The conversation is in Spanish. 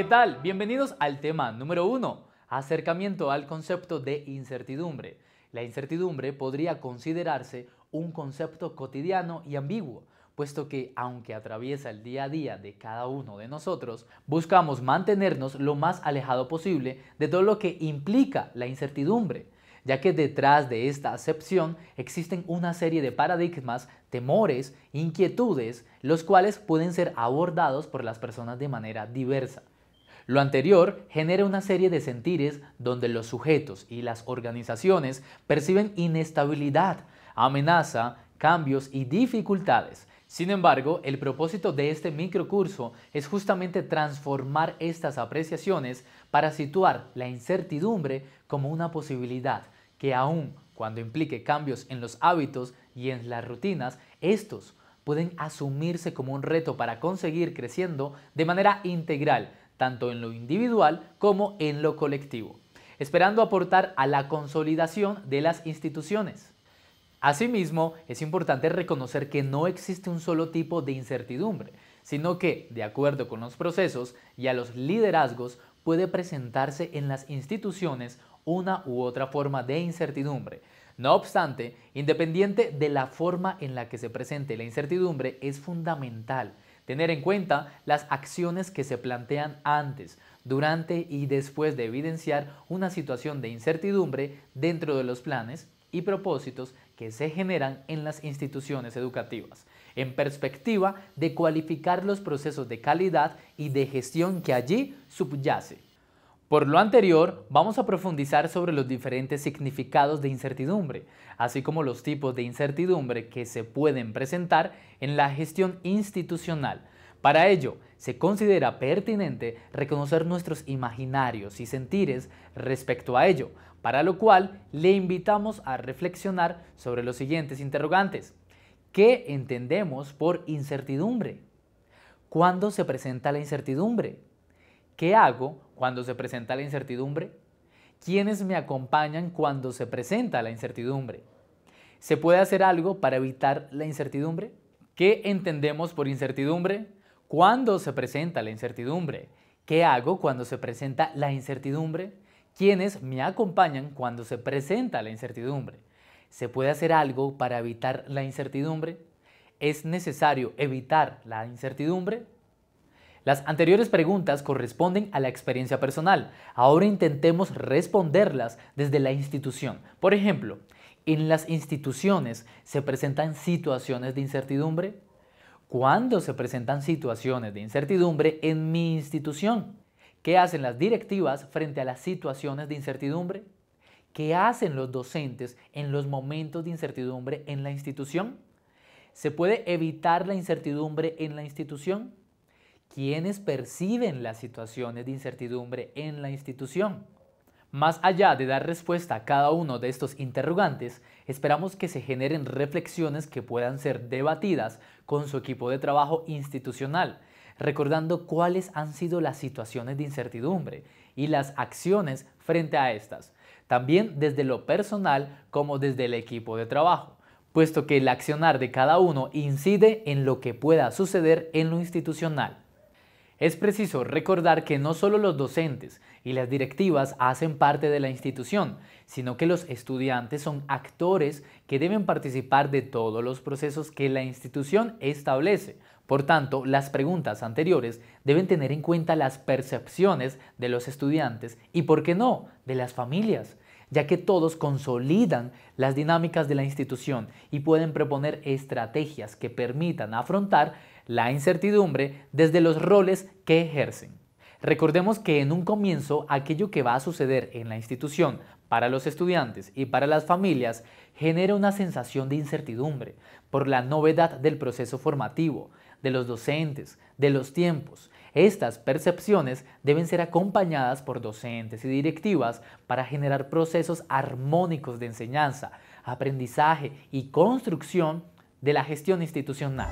¿Qué tal? Bienvenidos al tema número uno, acercamiento al concepto de incertidumbre. La incertidumbre podría considerarse un concepto cotidiano y ambiguo, puesto que aunque atraviesa el día a día de cada uno de nosotros, buscamos mantenernos lo más alejado posible de todo lo que implica la incertidumbre, ya que detrás de esta acepción existen una serie de paradigmas, temores, inquietudes, los cuales pueden ser abordados por las personas de manera diversa. Lo anterior genera una serie de sentires donde los sujetos y las organizaciones perciben inestabilidad, amenaza, cambios y dificultades. Sin embargo, el propósito de este microcurso es justamente transformar estas apreciaciones para situar la incertidumbre como una posibilidad que aún cuando implique cambios en los hábitos y en las rutinas, estos pueden asumirse como un reto para conseguir creciendo de manera integral, tanto en lo individual como en lo colectivo, esperando aportar a la consolidación de las instituciones. Asimismo, es importante reconocer que no existe un solo tipo de incertidumbre, sino que, de acuerdo con los procesos y a los liderazgos, puede presentarse en las instituciones una u otra forma de incertidumbre. No obstante, independiente de la forma en la que se presente la incertidumbre, es fundamental tener en cuenta las acciones que se plantean antes, durante y después de evidenciar una situación de incertidumbre dentro de los planes y propósitos que se generan en las instituciones educativas, en perspectiva de cualificar los procesos de calidad y de gestión que allí subyace por lo anterior, vamos a profundizar sobre los diferentes significados de incertidumbre, así como los tipos de incertidumbre que se pueden presentar en la gestión institucional. Para ello, se considera pertinente reconocer nuestros imaginarios y sentires respecto a ello, para lo cual le invitamos a reflexionar sobre los siguientes interrogantes. ¿Qué entendemos por incertidumbre? ¿Cuándo se presenta la incertidumbre? ¿Qué hago cuando se presenta la incertidumbre? ¿Quiénes me acompañan cuando se presenta la incertidumbre? ¿Se puede hacer algo para evitar la incertidumbre? ¿Qué entendemos por incertidumbre? ¿Cuándo se presenta la incertidumbre? ¿Qué hago cuando se presenta la incertidumbre? ¿Quiénes me acompañan cuando se presenta la incertidumbre? ¿Se puede hacer algo para evitar la incertidumbre? ¿Es necesario evitar la incertidumbre? Las anteriores preguntas corresponden a la experiencia personal. Ahora intentemos responderlas desde la institución. Por ejemplo, ¿en las instituciones se presentan situaciones de incertidumbre? ¿Cuándo se presentan situaciones de incertidumbre en mi institución? ¿Qué hacen las directivas frente a las situaciones de incertidumbre? ¿Qué hacen los docentes en los momentos de incertidumbre en la institución? ¿Se puede evitar la incertidumbre en la institución? quienes perciben las situaciones de incertidumbre en la institución. Más allá de dar respuesta a cada uno de estos interrogantes, esperamos que se generen reflexiones que puedan ser debatidas con su equipo de trabajo institucional, recordando cuáles han sido las situaciones de incertidumbre y las acciones frente a estas, también desde lo personal como desde el equipo de trabajo, puesto que el accionar de cada uno incide en lo que pueda suceder en lo institucional. Es preciso recordar que no solo los docentes y las directivas hacen parte de la institución, sino que los estudiantes son actores que deben participar de todos los procesos que la institución establece. Por tanto, las preguntas anteriores deben tener en cuenta las percepciones de los estudiantes y, por qué no, de las familias ya que todos consolidan las dinámicas de la institución y pueden proponer estrategias que permitan afrontar la incertidumbre desde los roles que ejercen. Recordemos que en un comienzo aquello que va a suceder en la institución para los estudiantes y para las familias genera una sensación de incertidumbre por la novedad del proceso formativo, de los docentes, de los tiempos. Estas percepciones deben ser acompañadas por docentes y directivas para generar procesos armónicos de enseñanza, aprendizaje y construcción de la gestión institucional.